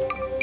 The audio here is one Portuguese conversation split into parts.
Thank you.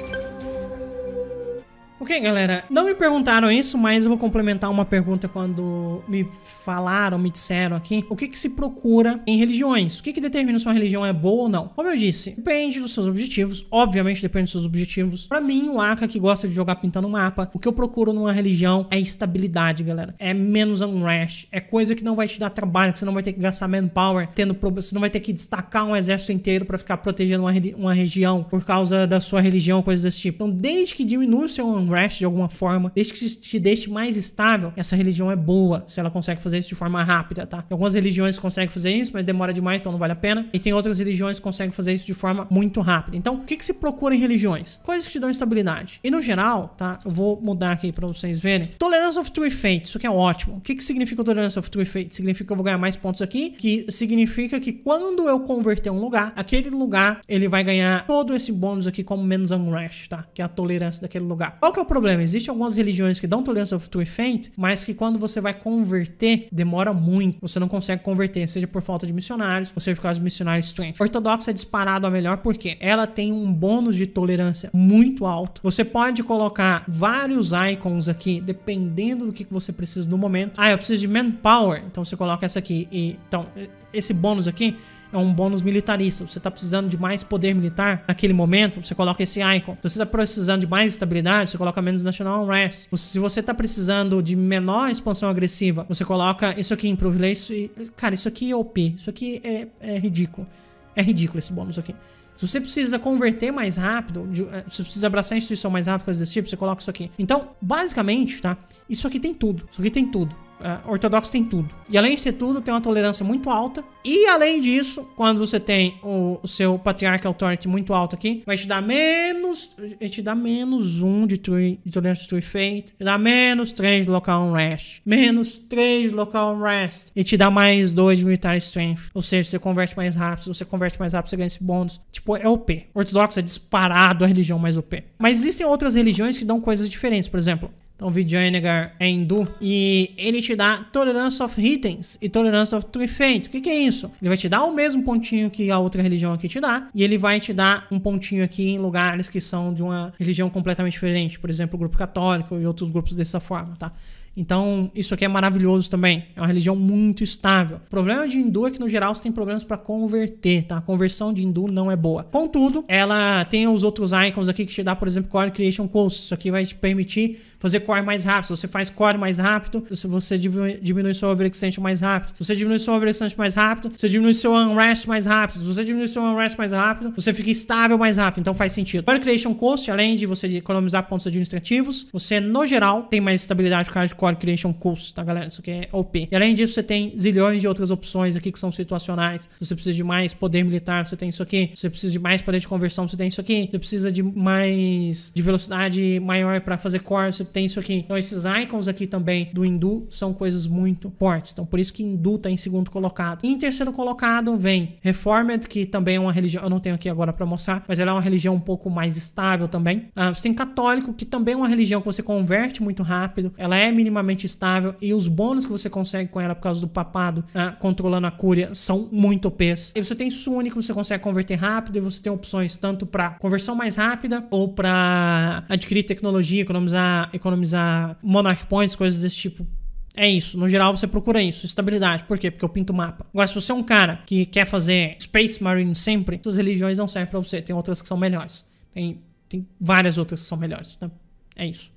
Ok, galera, não me perguntaram isso, mas eu vou complementar uma pergunta quando me falaram, me disseram aqui. O que, que se procura em religiões? O que, que determina se uma religião é boa ou não? Como eu disse, depende dos seus objetivos. Obviamente, depende dos seus objetivos. Para mim, o Aka que gosta de jogar pintando mapa, o que eu procuro numa religião é estabilidade, galera. É menos unrest. É coisa que não vai te dar trabalho, que você não vai ter que gastar manpower, tendo você não vai ter que destacar um exército inteiro para ficar protegendo uma, uma região por causa da sua religião, coisas desse tipo. Então, desde que diminua o seu unrest, crash de alguma forma, desde que te deixe mais estável, essa religião é boa se ela consegue fazer isso de forma rápida, tá? Algumas religiões conseguem fazer isso, mas demora demais, então não vale a pena. E tem outras religiões que conseguem fazer isso de forma muito rápida. Então, o que, que se procura em religiões? Coisas que te dão estabilidade. E no geral, tá? Eu vou mudar aqui para vocês verem. Tolerância of True Fate, isso que é ótimo. O que, que significa tolerância of True Fate? Significa que eu vou ganhar mais pontos aqui, que significa que quando eu converter um lugar, aquele lugar ele vai ganhar todo esse bônus aqui como menos unrest, tá? Que é a tolerância daquele lugar. Qual que é o problema? Existem algumas religiões que dão tolerância ao futuro efeito, mas que quando você vai converter, demora muito. Você não consegue converter, seja por falta de missionários, ou seja por causa de missionários strength. Ortodoxa é disparado a melhor porque ela tem um bônus de tolerância muito alto. Você pode colocar vários icons aqui, dependendo do que você precisa no momento. Ah, eu preciso de manpower, então você coloca essa aqui. E, então, esse bônus aqui é um bônus militarista. Você está precisando de mais poder militar naquele momento, você coloca esse icon. Se você está precisando de mais estabilidade, você coloca coloca menos National Unrest. Se você tá precisando de menor expansão agressiva, você coloca isso aqui em Privilege. Isso, cara, isso aqui é OP. Isso aqui é, é ridículo. É ridículo esse bônus aqui. Se você precisa converter mais rápido, eh, se você precisa abraçar a instituição mais rápido, coisas desse tipo, você coloca isso aqui. Então, basicamente, tá? Isso aqui tem tudo. Isso aqui tem tudo. Uh, ortodoxo tem tudo. E além de ser tudo, tem uma tolerância muito alta. E além disso, quando você tem o, o seu patriarca Authority muito alto aqui, vai te dar menos. Vai te dar menos um de, true, de tolerância de True Fate. Te dá menos 3 de Local Unrest. Menos 3 de Local Unrest. E te dá mais 2 de Military Strength. Ou seja, você converte mais rápido. Se você converte mais rápido, você ganha esse bônus. Tipo, é OP. Ortodoxo é disparado a religião mais OP. Mas existem outras religiões que dão coisas diferentes. Por exemplo, então, Vidyanegar é hindu e ele te dá Tolerance of Hittens e Tolerance of Trifeito. O que, que, é isso? Ele vai te dar o mesmo pontinho que a outra religião aqui te dá e ele vai te dar um pontinho aqui em lugares que são de uma religião completamente diferente. Por exemplo, o grupo católico e outros grupos dessa forma, tá? Então, isso aqui é maravilhoso também. É uma religião muito estável. O problema de hindu é que, no geral, você tem problemas para converter, tá? A conversão de hindu não é boa. Contudo, ela tem os outros icons aqui que te dá, por exemplo, Core Creation course. Isso aqui vai te permitir fazer core mais rápido. Se você faz core mais rápido, se você diminui seu overextension mais rápido. Se você diminui seu overextension mais rápido, você diminui seu unrest mais rápido. Se você diminui seu unrest mais rápido, você fica estável mais rápido. Então, faz sentido. Core Creation course, além de você economizar pontos administrativos, você, no geral, tem mais estabilidade por causa de core Core Creation Course, tá, galera? Isso aqui é OP. E além disso, você tem zilhões de outras opções aqui que são situacionais. Se você precisa de mais poder militar, você tem isso aqui. Se você precisa de mais poder de conversão, você tem isso aqui. Se você precisa de mais de velocidade maior para fazer core, você tem isso aqui. Então esses icons aqui também do Hindu são coisas muito fortes. Então por isso que Hindu tá em segundo colocado. E em terceiro colocado vem Reformed, que também é uma religião, eu não tenho aqui agora para mostrar, mas ela é uma religião um pouco mais estável também. Ah, você tem católico, que também é uma religião que você converte muito rápido. Ela é minimamente extremamente estável e os bônus que você consegue com ela por causa do papado ah, controlando a cúria são muito OPs. E você tem Sunny que você consegue converter rápido e você tem opções tanto para conversão mais rápida ou para adquirir tecnologia, economizar, economizar Monarch Points, coisas desse tipo. É isso. No geral, você procura isso. Estabilidade. Por quê? Porque eu pinto o mapa. Agora, se você é um cara que quer fazer Space Marine sempre, essas religiões não servem para você. Tem outras que são melhores. Tem, tem várias outras que são melhores. Então, é isso.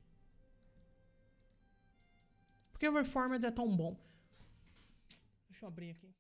Por que o Reformed é tão bom? Deixa eu abrir aqui.